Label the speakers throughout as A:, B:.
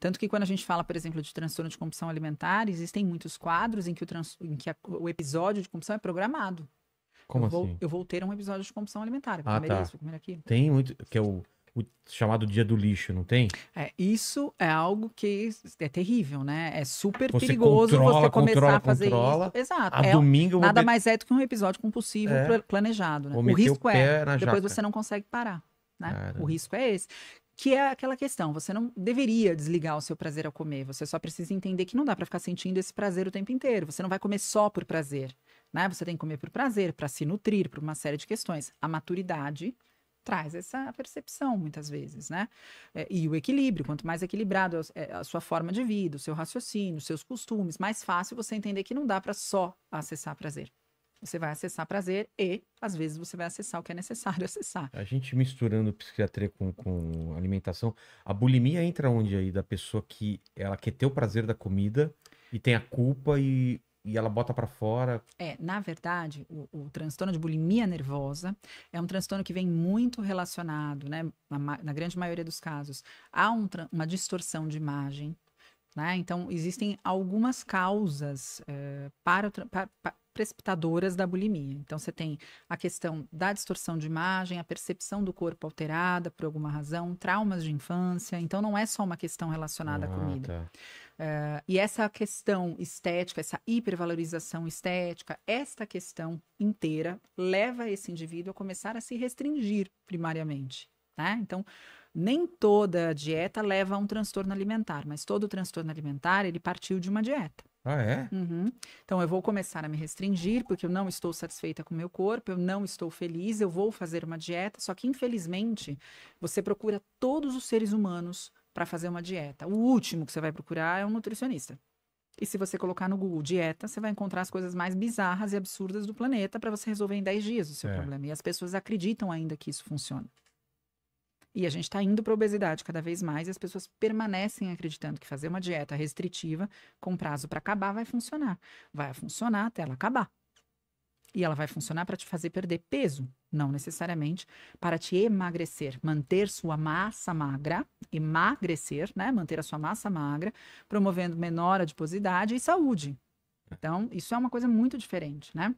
A: Tanto que quando a gente fala, por exemplo, de transtorno de compulsão alimentar, existem muitos quadros em que o, trans... em que a... o episódio de compulsão é programado. Como eu vou, assim? Eu vou ter um episódio de compulsão alimentar. Ah, tá. Isso, tem muito. Que é o, o, chamado dia do lixo, não tem? É, isso é algo que é terrível, né? É super você perigoso controla, você começar controla, a fazer controla, isso. Exato. A é, domingo nada ter... mais é do que um episódio compulsivo é, planejado, né? O risco o é. Depois jaca. você não consegue parar. Né? O risco é esse que é aquela questão, você não deveria desligar o seu prazer ao comer, você só precisa entender que não dá para ficar sentindo esse prazer o tempo inteiro, você não vai comer só por prazer, né? Você tem que comer por prazer, para se nutrir, por uma série de questões. A maturidade traz essa percepção muitas vezes, né? Eh, e o equilíbrio, quanto mais equilibrado é, é a sua forma de vida, o seu raciocínio, os seus costumes, mais fácil você entender que não dá para só acessar prazer. Você vai acessar prazer e, às vezes, você vai acessar o que é necessário acessar. A gente misturando psiquiatria com, com alimentação, a bulimia entra onde aí? Da pessoa que ela quer ter o prazer da comida e tem a culpa e, e ela bota para fora. É, na verdade, o, o, transtorno de bulimia nervosa é um transtorno que vem muito relacionado, né, na, na grande maioria dos casos, a um, uma distorção de imagem. Né? Então, existem algumas causas eh, para, o, para, para precipitadoras da bulimia. Então, você tem a questão da distorção de imagem, a percepção do corpo alterada por alguma razão, traumas de infância. Então, não é só uma questão relacionada ah, à comida. Tá. Uh, e essa questão estética, essa hipervalorização estética, esta questão inteira leva esse indivíduo a começar a se restringir primariamente. Né? Então, nem toda dieta leva a um transtorno alimentar, mas todo transtorno alimentar ele partiu de uma dieta. Ah, é? Uhum. Então, eu vou começar a me restringir, porque eu não estou satisfeita com o meu corpo, eu não estou feliz, eu vou fazer uma dieta. Só que, infelizmente, você procura todos os seres humanos para fazer uma dieta. O último que você vai procurar é um nutricionista. E se você colocar no Google dieta, você vai encontrar as coisas mais bizarras e absurdas do planeta para você resolver em 10 dias o seu é. problema. E as pessoas acreditam ainda que isso funciona. E a gente está indo para obesidade cada vez mais e as pessoas permanecem acreditando que fazer uma dieta restritiva com prazo para acabar vai funcionar. Vai funcionar até ela acabar. E ela vai funcionar para te fazer perder peso, não necessariamente para te emagrecer, manter sua massa magra, emagrecer, né? Manter a sua massa magra, promovendo menor adiposidade e saúde. É. Então, isso é uma coisa muito diferente, né?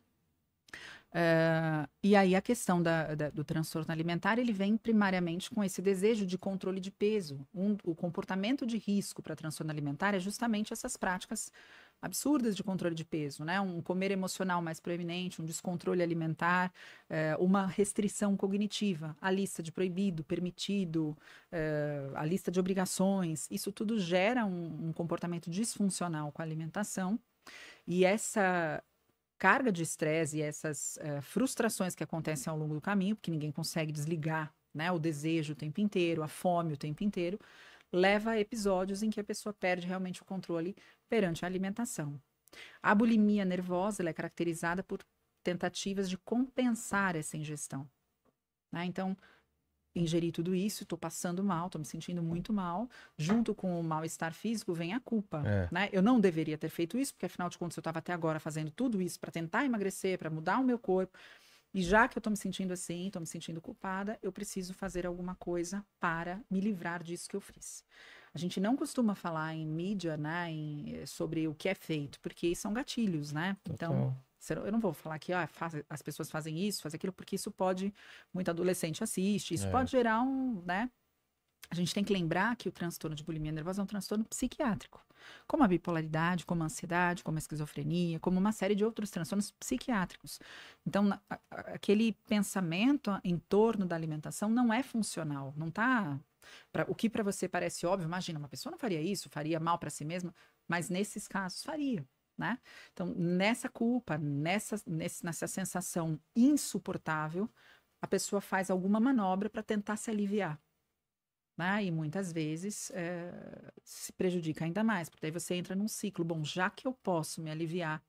A: Uh, e aí a questão da, da, do transtorno alimentar ele vem primariamente com esse desejo de controle de peso. Um, o comportamento de risco para transtorno alimentar é justamente essas práticas absurdas de controle de peso, né? Um comer emocional mais proeminente, um descontrole alimentar, é, uma restrição cognitiva, a lista de proibido, permitido, é, a lista de obrigações, isso tudo gera um, um comportamento disfuncional com a alimentação. E essa carga de estresse e essas uh, frustrações que acontecem ao longo do caminho, porque ninguém consegue desligar né, o desejo o tempo inteiro, a fome o tempo inteiro, leva a episódios em que a pessoa perde realmente o controle perante a alimentação. A bulimia nervosa é caracterizada por tentativas de compensar essa ingestão. Né? Então, ingeri tudo isso, estou passando mal, estou me sentindo muito mal. Junto com o mal-estar físico vem a culpa, é. né? Eu não deveria ter feito isso, porque afinal de contas eu estava até agora fazendo tudo isso para tentar emagrecer, para mudar o meu corpo. E já que eu estou me sentindo assim, estou me sentindo culpada, eu preciso fazer alguma coisa para me livrar disso que eu fiz. A gente não costuma falar em mídia, né, em, eh, sobre o que é feito, porque são gatilhos, né? Então, eu não vou falar que ah, faz, as pessoas fazem isso, fazem aquilo, porque isso pode. Muito adolescente assiste, isso é. pode gerar um. né? A gente tem que lembrar que o transtorno de bulimia nervosa é um transtorno psiquiátrico, como a bipolaridade, como a ansiedade, como a esquizofrenia, como uma série de outros transtornos psiquiátricos. Então, a, a, aquele pensamento em torno da alimentação não é funcional, não está Pra, o que para você parece óbvio, imagina, uma pessoa não faria isso, faria mal para si mesma, mas nesses casos faria né? Então, nessa culpa, nessa, nessa sensação insuportável, a pessoa faz alguma manobra para tentar se aliviar. Né? E muitas vezes é, se prejudica ainda mais, porque aí você entra num ciclo. Bom, já que eu posso me aliviar,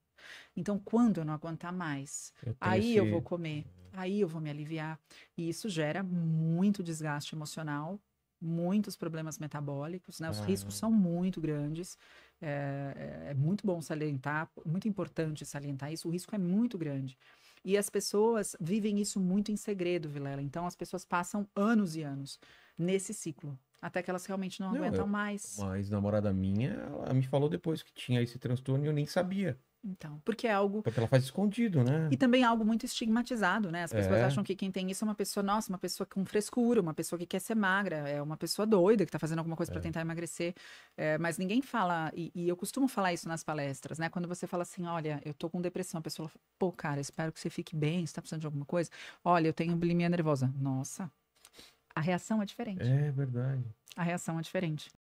A: então quando eu não aguentar mais, eu aí esse... eu vou comer, aí eu vou me aliviar. E isso gera muito desgaste emocional muitos problemas metabólicos, né? Os uhum. riscos são muito grandes. É, é, é, muito bom salientar, muito importante salientar isso. O risco é muito grande. E as pessoas vivem isso muito em segredo, Vilela. Então as pessoas passam anos e anos nesse ciclo. Até que elas realmente não, não aguentam eu, mais. Mas namorada minha, ela me falou depois que tinha esse transtorno e eu nem sabia. Então, porque é algo. Porque ela faz escondido, né? E também é algo muito estigmatizado, né? As pessoas é. acham que quem tem isso é uma pessoa, nossa, uma pessoa com frescura, uma pessoa que quer ser magra, é uma pessoa doida que tá fazendo alguma coisa é. para tentar emagrecer. É, mas ninguém fala, e, e, eu costumo falar isso nas palestras, né? Quando você fala assim, olha, eu tô com depressão, a pessoa fala, pô, cara, espero que você fique bem, você tá precisando de alguma coisa. Olha, eu tenho bulimia nervosa. Nossa, a reação é diferente. É verdade. A reação é diferente.